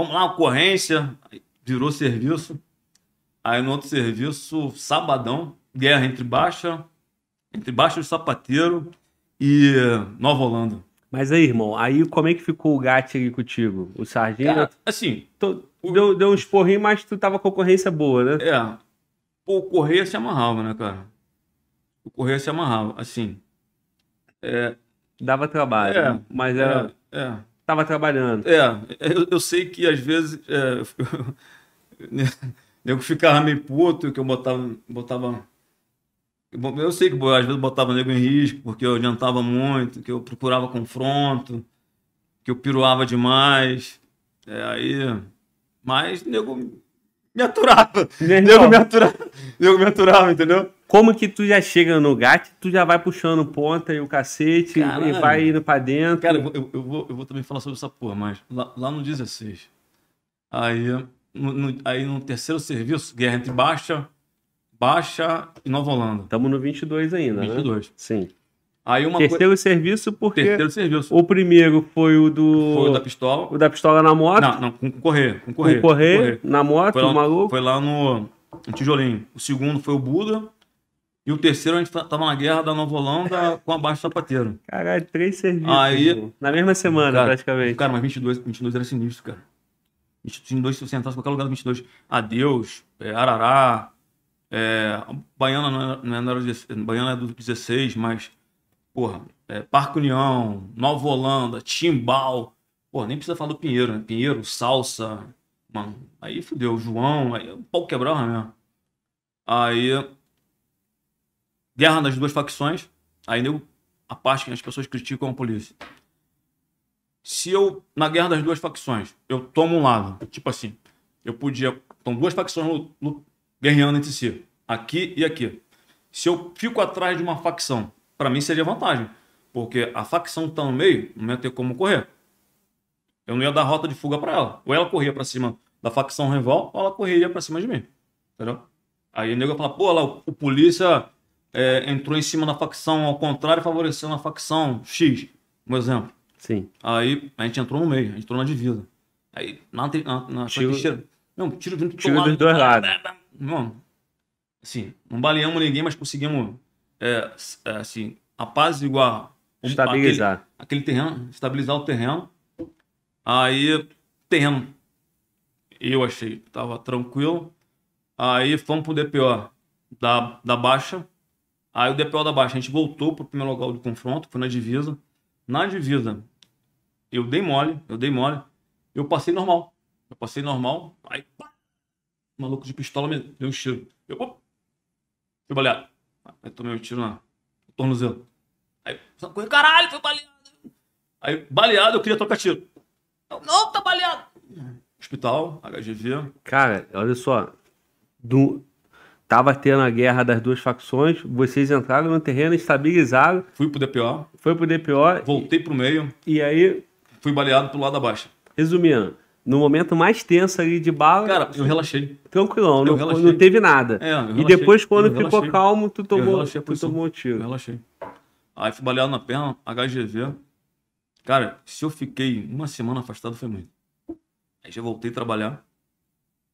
Vamos lá, ocorrência. Virou serviço. Aí no outro serviço, sabadão, guerra entre Baixa, entre Baixa do Sapateiro e Nova Holanda. Mas aí, irmão, aí como é que ficou o gato ali contigo? O sargento? Cara, assim... Tô, o... deu, deu uns porrinhos, mas tu tava com concorrência boa, né? É. O Correia se amarrava, né, cara? O Correia se amarrava, assim... É, Dava trabalho, é, mas era... É, é estava trabalhando. É, eu, eu, sei que às vezes é, eu ficava meio puto, que eu botava. botava eu sei que às vezes botava nego em risco, porque eu adiantava muito, que eu procurava confronto, que eu piruava demais. É, aí. Mas nego me aturava. Nego me aturava. Nego me aturava, entendeu? como que tu já chega no GAT, tu já vai puxando ponta e o cacete Caralho. e vai indo pra dentro. Cara, eu, eu, eu, vou, eu vou também falar sobre essa porra, mas lá, lá no 16, aí no, no, aí no terceiro serviço, guerra entre Baixa, Baixa e Nova Holanda. Estamos no 22 ainda, 22. né? Sim. Aí uma terceiro serviço porque terceiro serviço. o primeiro foi o do foi o da pistola o da pistola na moto não não com correr com correr, com correr, correr. na moto foi lá, o maluco foi lá no, no tijolinho o segundo foi o Buda e o terceiro a gente tá, tava na guerra da Nova Holanda com a Baixa Sapateiro. Caralho, três serviços. Aí, na mesma semana, cara, praticamente. Cara, mas 22, 22 era sinistro, cara. 22, se você entrasse em qualquer lugar do 22, Adeus, é, Arará, é, Baiana não era, é, é, não era, Baiana era é do 16, mas, porra, é, Parque União, Nova Holanda, Timbal, porra, nem precisa falar do Pinheiro, né? Pinheiro, Salsa, mano, aí fudeu, João, aí o pau quebrava mesmo. Aí guerra nas duas facções, aí eu, a parte que as pessoas criticam é a polícia. Se eu, na guerra das duas facções, eu tomo um lado, tipo assim, eu podia. Estão duas facções guerreando entre si, aqui e aqui. Se eu fico atrás de uma facção, para mim seria vantagem, porque a facção que está no meio não ia ter como correr. Eu não ia dar rota de fuga para ela. Ou ela corria para cima da facção rival, ou ela corria para cima de mim. Entendeu? Aí o nego ia falar, pô, lá, o, o polícia é, entrou em cima da facção ao contrário favorecendo a facção X, um exemplo. Sim. Aí a gente entrou no meio, a gente entrou na divisa. Aí na, na, na tiro, Não, tiro vindo tiro lado, dos dois lados. Mano, Sim. não baleamos ninguém, mas conseguimos é, é, assim, igual Estabilizar. Aquele, aquele terreno, estabilizar o terreno. Aí, terreno. Eu achei que tava tranquilo. Aí fomos pro DPO da, da Baixa. Aí o DPO da Baixa, a gente voltou pro primeiro local do confronto, foi na divisa. Na divisa, eu dei mole, eu dei mole, eu passei normal. Eu passei normal, aí pá, o maluco de pistola me deu um tiro. Eu, fui baleado. Aí tomei um tiro na tornozelo. Aí, corri, caralho, foi baleado. Aí, baleado, eu queria trocar tiro. Eu, não, tá baleado. Hospital, HGV. Cara, olha só. Do, Tava tendo a guerra das duas facções, vocês entraram no terreno, estabilizaram. Fui pro DPO. Foi pro DPO. Voltei pro meio. E aí. Fui baleado pro lado abaixo. Resumindo, no momento mais tenso ali de bala. Cara, eu relaxei. Tranquilão, eu não, relaxei. não teve nada. É, relaxei, e depois, quando ficou calmo, tu tomou, tu tomou um tiro. Eu relaxei. Aí fui baleado na perna, HGV. Cara, se eu fiquei uma semana afastado, foi muito. Aí já voltei a trabalhar.